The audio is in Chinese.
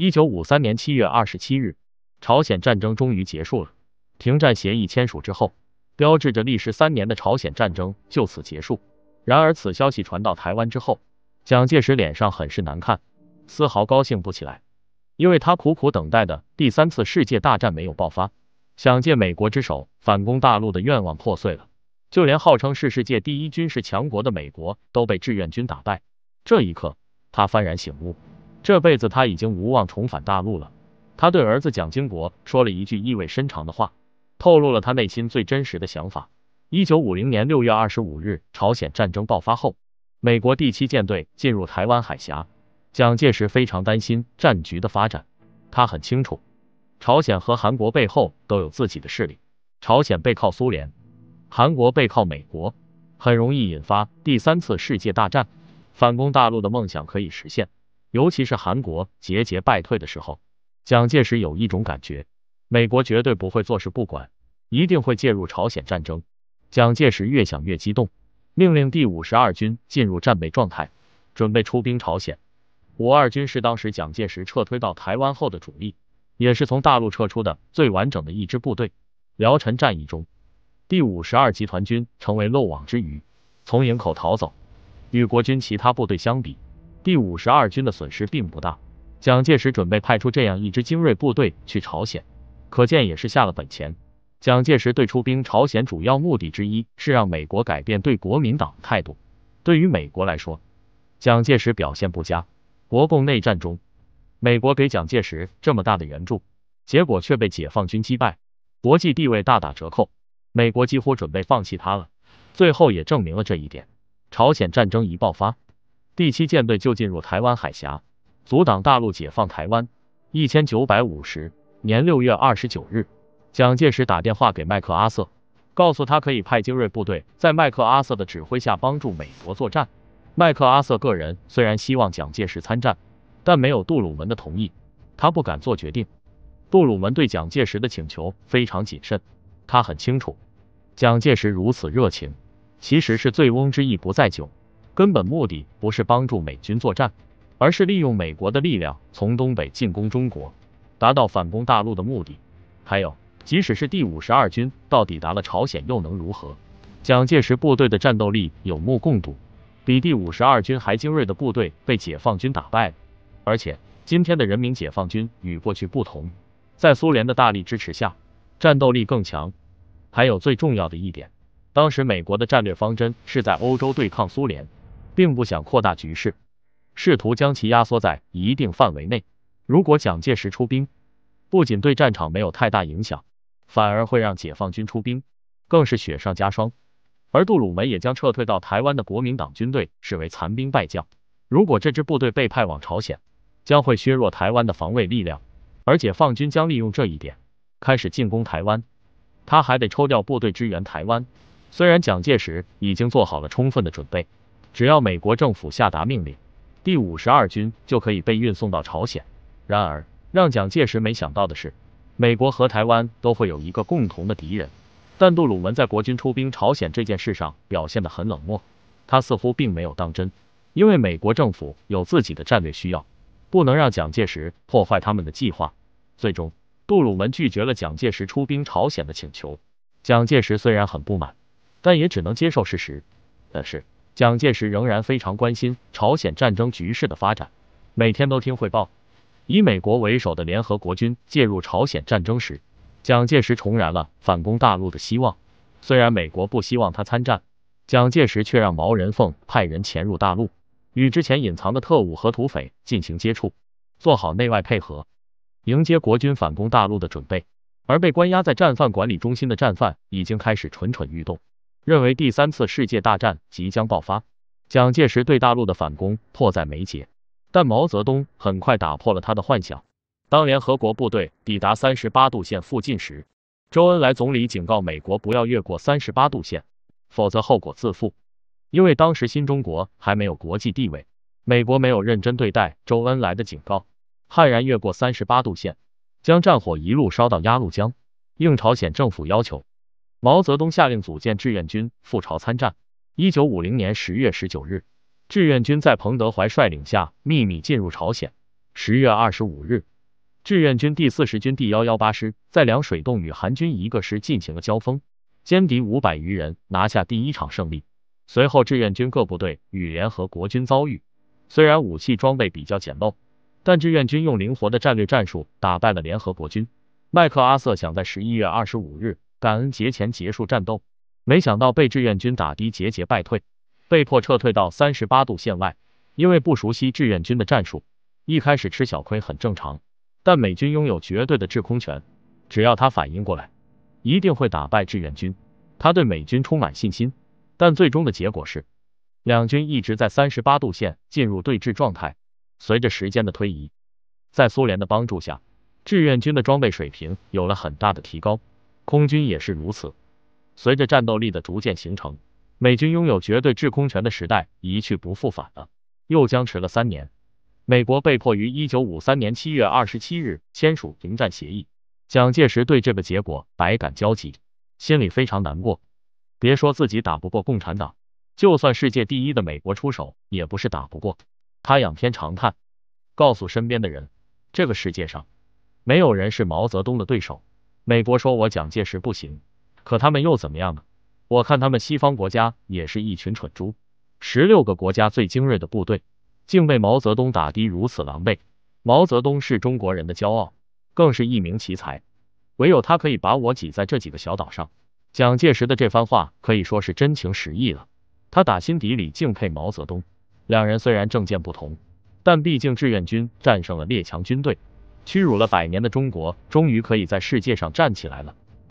一九五三年七月二十七日，朝鲜战争终于结束了。停战协议签署之后，标志着历时三年的朝鲜战争就此结束。然而，此消息传到台湾之后，蒋介石脸上很是难看，丝毫高兴不起来，因为他苦苦等待的第三次世界大战没有爆发，想借美国之手反攻大陆的愿望破碎了。就连号称是世界第一军事强国的美国都被志愿军打败。这一刻，他幡然醒悟。这辈子他已经无望重返大陆了。他对儿子蒋经国说了一句意味深长的话，透露了他内心最真实的想法。一九五零年六月二十五日，朝鲜战争爆发后，美国第七舰队进入台湾海峡。蒋介石非常担心战局的发展，他很清楚，朝鲜和韩国背后都有自己的势力。朝鲜背靠苏联，韩国背靠美国，很容易引发第三次世界大战。反攻大陆的梦想可以实现。尤其是韩国节节败退的时候，蒋介石有一种感觉，美国绝对不会坐视不管，一定会介入朝鲜战争。蒋介石越想越激动，命令第五十二军进入战备状态，准备出兵朝鲜。五二军是当时蒋介石撤退到台湾后的主力，也是从大陆撤出的最完整的一支部队。辽沈战役中，第五十二集团军成为漏网之鱼，从营口逃走。与国军其他部队相比，第五十二军的损失并不大，蒋介石准备派出这样一支精锐部队去朝鲜，可见也是下了本钱。蒋介石对出兵朝鲜主要目的之一是让美国改变对国民党态度。对于美国来说，蒋介石表现不佳，国共内战中，美国给蒋介石这么大的援助，结果却被解放军击败，国际地位大打折扣，美国几乎准备放弃他了。最后也证明了这一点，朝鲜战争一爆发。第七舰队就进入台湾海峡，阻挡大陆解放台湾。一千九百五十年六月二十九日，蒋介石打电话给麦克阿瑟，告诉他可以派精锐部队在麦克阿瑟的指挥下帮助美国作战。麦克阿瑟个人虽然希望蒋介石参战，但没有杜鲁门的同意，他不敢做决定。杜鲁门对蒋介石的请求非常谨慎，他很清楚，蒋介石如此热情，其实是醉翁之意不在酒。根本目的不是帮助美军作战，而是利用美国的力量从东北进攻中国，达到反攻大陆的目的。还有，即使是第五十二军到抵达了朝鲜，又能如何？蒋介石部队的战斗力有目共睹，比第五十二军还精锐的部队被解放军打败了。而且，今天的人民解放军与过去不同，在苏联的大力支持下，战斗力更强。还有最重要的一点，当时美国的战略方针是在欧洲对抗苏联。并不想扩大局势，试图将其压缩在一定范围内。如果蒋介石出兵，不仅对战场没有太大影响，反而会让解放军出兵，更是雪上加霜。而杜鲁门也将撤退到台湾的国民党军队视为残兵败将。如果这支部队被派往朝鲜，将会削弱台湾的防卫力量，而解放军将利用这一点开始进攻台湾。他还得抽调部队支援台湾。虽然蒋介石已经做好了充分的准备。只要美国政府下达命令，第五十二军就可以被运送到朝鲜。然而，让蒋介石没想到的是，美国和台湾都会有一个共同的敌人。但杜鲁门在国军出兵朝鲜这件事上表现得很冷漠，他似乎并没有当真，因为美国政府有自己的战略需要，不能让蒋介石破坏他们的计划。最终，杜鲁门拒绝了蒋介石出兵朝鲜的请求。蒋介石虽然很不满，但也只能接受事实。但是。蒋介石仍然非常关心朝鲜战争局势的发展，每天都听汇报。以美国为首的联合国军介入朝鲜战争时，蒋介石重燃了反攻大陆的希望。虽然美国不希望他参战，蒋介石却让毛人凤派人潜入大陆，与之前隐藏的特务和土匪进行接触，做好内外配合，迎接国军反攻大陆的准备。而被关押在战犯管理中心的战犯已经开始蠢蠢欲动。认为第三次世界大战即将爆发，蒋介石对大陆的反攻迫在眉睫。但毛泽东很快打破了他的幻想。当联合国部队抵达三十八度线附近时，周恩来总理警告美国不要越过三十八度线，否则后果自负。因为当时新中国还没有国际地位，美国没有认真对待周恩来的警告，悍然越过三十八度线，将战火一路烧到鸭绿江。应朝鲜政府要求。毛泽东下令组建志愿军赴朝参战。一九五零年十月十九日，志愿军在彭德怀率领下秘密进入朝鲜。十月二十五日，志愿军第四十军第幺幺八师在两水洞与韩军一个师进行了交锋，歼敌五百余人，拿下第一场胜利。随后，志愿军各部队与联合国军遭遇，虽然武器装备比较简陋，但志愿军用灵活的战略战术打败了联合国军。麦克阿瑟想在十一月二十五日。感恩节前结束战斗，没想到被志愿军打的节节败退，被迫撤退到三十八度线外。因为不熟悉志愿军的战术，一开始吃小亏很正常。但美军拥有绝对的制空权，只要他反应过来，一定会打败志愿军。他对美军充满信心，但最终的结果是，两军一直在三十八度线进入对峙状态。随着时间的推移，在苏联的帮助下，志愿军的装备水平有了很大的提高。空军也是如此。随着战斗力的逐渐形成，美军拥有绝对制空权的时代一去不复返了。又僵持了三年，美国被迫于一九五三年七月二十七日签署停战协议。蒋介石对这个结果百感交集，心里非常难过。别说自己打不过共产党，就算世界第一的美国出手，也不是打不过。他仰天长叹，告诉身边的人：这个世界上，没有人是毛泽东的对手。美国说我蒋介石不行，可他们又怎么样呢？我看他们西方国家也是一群蠢猪。十六个国家最精锐的部队，竟被毛泽东打的如此狼狈。毛泽东是中国人的骄傲，更是一名奇才，唯有他可以把我挤在这几个小岛上。蒋介石的这番话可以说是真情实意了，他打心底里敬佩毛泽东。两人虽然政见不同，但毕竟志愿军战胜了列强军队。屈辱了百年的中国，终于可以在世界上站起来了。